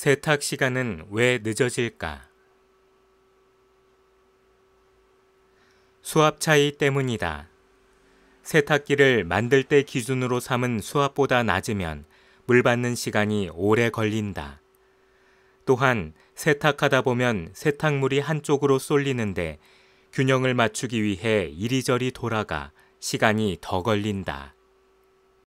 세탁 시간은 왜 늦어질까? 수압 차이 때문이다. 세탁기를 만들 때 기준으로 삼은 수압보다 낮으면 물 받는 시간이 오래 걸린다. 또한 세탁하다 보면 세탁물이 한쪽으로 쏠리는데 균형을 맞추기 위해 이리저리 돌아가 시간이 더 걸린다.